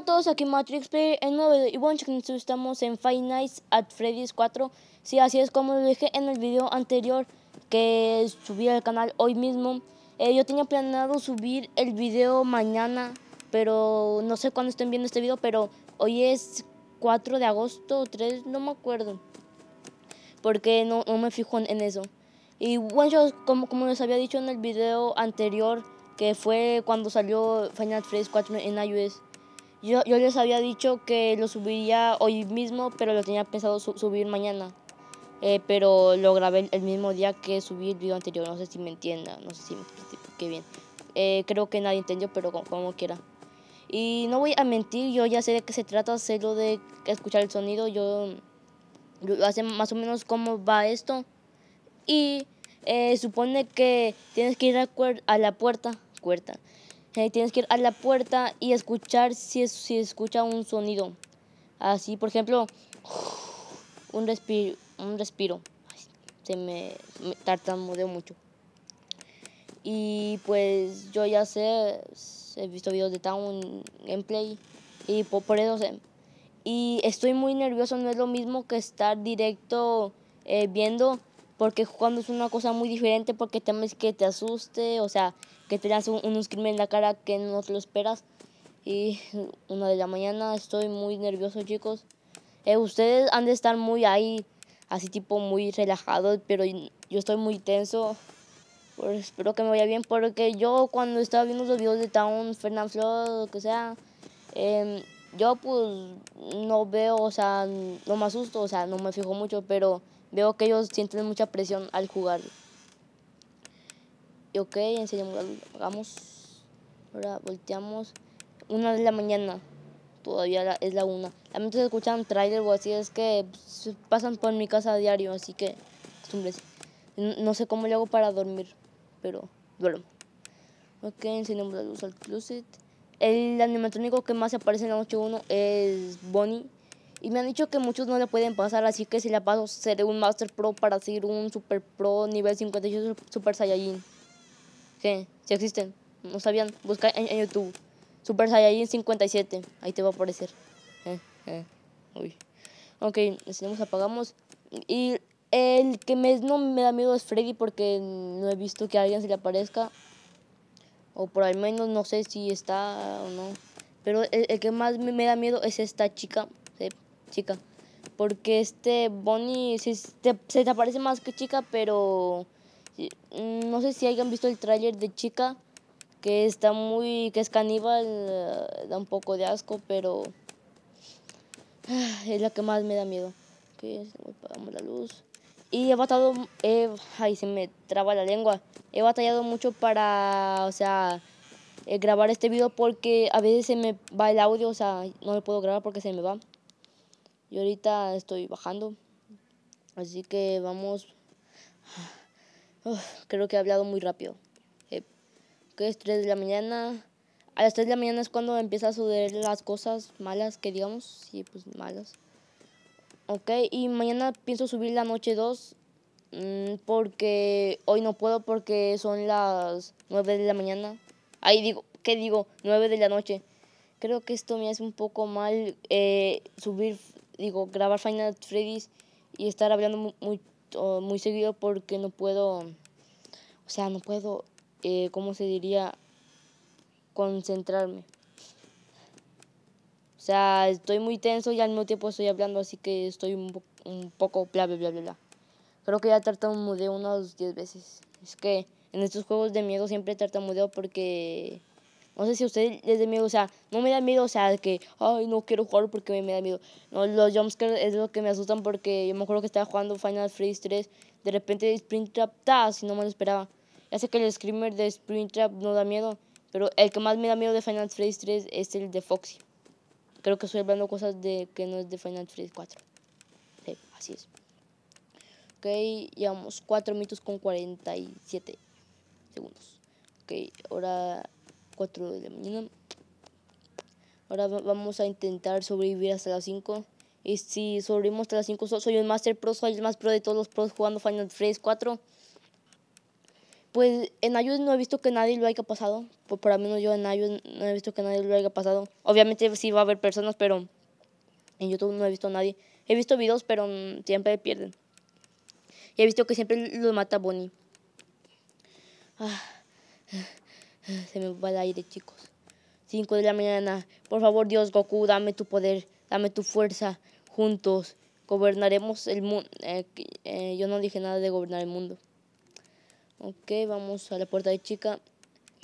a todos, aquí Matrix Play en nuevo Y bueno, chicos, estamos en Five Nights at Freddy's 4. Sí, así es como lo dije en el video anterior que subí al canal hoy mismo. Eh, yo tenía planeado subir el video mañana, pero no sé cuándo estén viendo este video, pero hoy es 4 de agosto, 3, no me acuerdo. Porque no, no me fijo en, eso. Y bueno, como, como les había dicho en el video anterior, que fue cuando salió Final Freddy's 4 en iOS. Yo, les había dicho que lo subiría hoy mismo, pero lo tenía pensado subir mañana. Eh, pero lo grabé el mismo día que subí el video anterior. No sé si me entiendan, no sé si me qué bien. Eh, creo que nadie entendió, pero como, quiera. Y no voy a mentir, yo ya sé de qué se trata, sé lo de escuchar el sonido. Yo, yo sé más o menos cómo va esto. Y eh, supone que tienes que ir a, a la puerta. puerta tienes que ir a la puerta y escuchar si, es, si escucha un sonido. Así, por ejemplo, un respiro. Un respiro. se me, tartamudeó tartamudeo mucho. Y pues yo ya sé, he visto videos de Town Gameplay y por, eso Y estoy muy nervioso, no es lo mismo que estar directo eh, viendo porque jugando es una cosa muy diferente porque temes que te asuste, o sea, que te das un, un en la cara que no te lo esperas. Y una de la mañana estoy muy nervioso, chicos. Eh, ustedes han de estar muy ahí, así tipo muy relajados, pero yo estoy muy tenso. Pues, espero que me vaya bien, porque yo cuando estaba viendo los videos de Town, Fernand lo que sea, em, yo pues no veo, o sea, no me asusto, o sea, no me fijo mucho, pero Veo que ellos sienten mucha presión al jugar. Y ok, enseñamos, hagamos. Ahora volteamos. Una de la mañana. Todavía es la una. Lamento se escuchan trailer o así, es que pues, pasan por mi casa a diario, así que costumbres. No, sé cómo le hago para dormir, pero duermo. Ok, enseñamos la luz al closet. El animatrónico que más aparece en la 1 es Bonnie. Y me han dicho que muchos no le pueden pasar, así que si la paso seré un Master Pro para seguir un Super Pro nivel 58 Super Saiyajin. ¿Qué? si existen, no sabían, busca en, YouTube. Super Saiyajin 57, ahí te va a aparecer. Eh, eh. Uy. Ok, nos apagamos. Y el que me, no me da miedo es Freddy porque no he visto que alguien se le aparezca. O por al menos no sé si está o no. Pero el, que más me da miedo es esta chica chica. Porque este Bonnie se, se, te aparece más que chica, pero no sé si hayan visto el tráiler de chica, que está muy, que es caníbal, eh, da un poco de asco, pero ah, es la que más me da miedo. Que la luz. Y he batallado, he, ay, se me traba la lengua. He batallado mucho para, o sea, eh, grabar este video porque a veces se me va el audio, o sea, no lo puedo grabar porque se me va. Yo ahorita estoy bajando, así que vamos. creo que he hablado muy rápido. Eh, que es 3 de la mañana. A las 3 de la mañana es cuando empieza a suceder las cosas malas que digamos. Sí, pues malas. Ok, y mañana pienso subir la noche 2 mm, porque hoy no puedo porque son las 9 de la mañana. Ahí digo, ¿qué digo? 9 de la noche. Creo que esto me hace un poco mal eh, subir digo, grabar Final Freddy's y estar hablando muy, muy seguido porque no puedo, o sea, no puedo, eh, ¿cómo se diría? Concentrarme. O sea, estoy muy tenso y al mismo tiempo estoy hablando, así que estoy un, un poco bla, bla, bla, bla, Creo que ya tartamudeo unas 10 veces. Es que en estos juegos de miedo siempre tartamudeo porque no sé si a ustedes les da miedo, o sea, no me da miedo, o sea, que, ay, no quiero jugar porque me da miedo. No, los jumpscares es lo que me asustan porque yo me acuerdo que estaba jugando Final Freeze 3, de repente Sprint Trap, ta, si no me lo esperaba. Ya sé que el screamer de Sprint Trap no da miedo, pero el que más me da miedo de Final Freeze 3 es el de Foxy. Creo que estoy hablando cosas de que no es de Final Freeze 4. Sí, así es. Ok, llevamos 4 minutos con 47 segundos. Ok, ahora 4 de la mañana. Ahora vamos a intentar sobrevivir hasta las 5. Y si sobrevivimos hasta las 5, soy el Master Pro, soy el más pro de todos los pros jugando Final Fantasy 4. Pues en Ayud no he visto que nadie lo haya pasado. Por lo menos yo en Ayud no he visto que nadie lo haya pasado. Obviamente sí va a haber personas, pero en YouTube no he visto a nadie. He visto videos, pero siempre pierden. Y he visto que siempre lo mata Bonnie. Ah. Ah, se me va el aire, chicos. 5 de la mañana. Por favor, Dios, Goku, dame tu poder, dame tu fuerza. Juntos gobernaremos el mundo. Eh, eh, yo no dije nada de gobernar el mundo. Ok, vamos a la puerta de chica.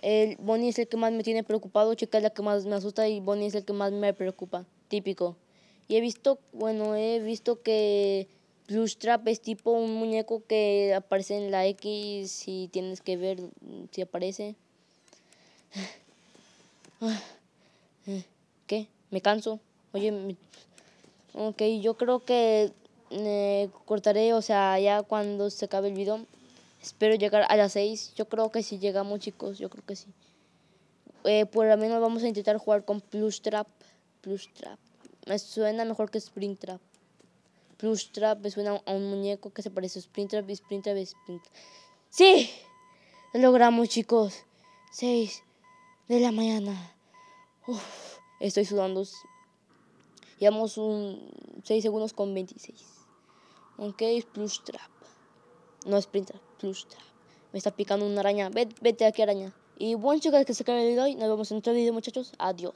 El Bonnie es el que más me tiene preocupado, chica es la que más me asusta y Bonnie es el que más me preocupa. Típico. Y he visto, bueno, he visto que Trap es tipo un muñeco que aparece en la X y tienes que ver si aparece. ¿Qué? ¿Me canso? Oye, me... ok, yo creo que eh, cortaré, o sea, ya cuando se acabe el video. Espero llegar a las 6. Yo creo que sí llegamos, chicos. Yo creo que sí. Eh, por lo menos vamos a intentar jugar con Plus Trap. Plus Trap. Me suena mejor que Sprint Trap. Plus Trap me suena a un muñeco que se parece a Sprint Trap y Sprint Trap y Sprint ¡Sí! logramos, chicos. 6, de la mañana. estoy sudando. Llevamos un 6 segundos con 26. Ok, plus trap. No sprint trap, trap. Me está picando una araña. Vete, vete aquí, araña. Y buen chicas que se acabe el video y nos vemos en otro video, muchachos. Adiós.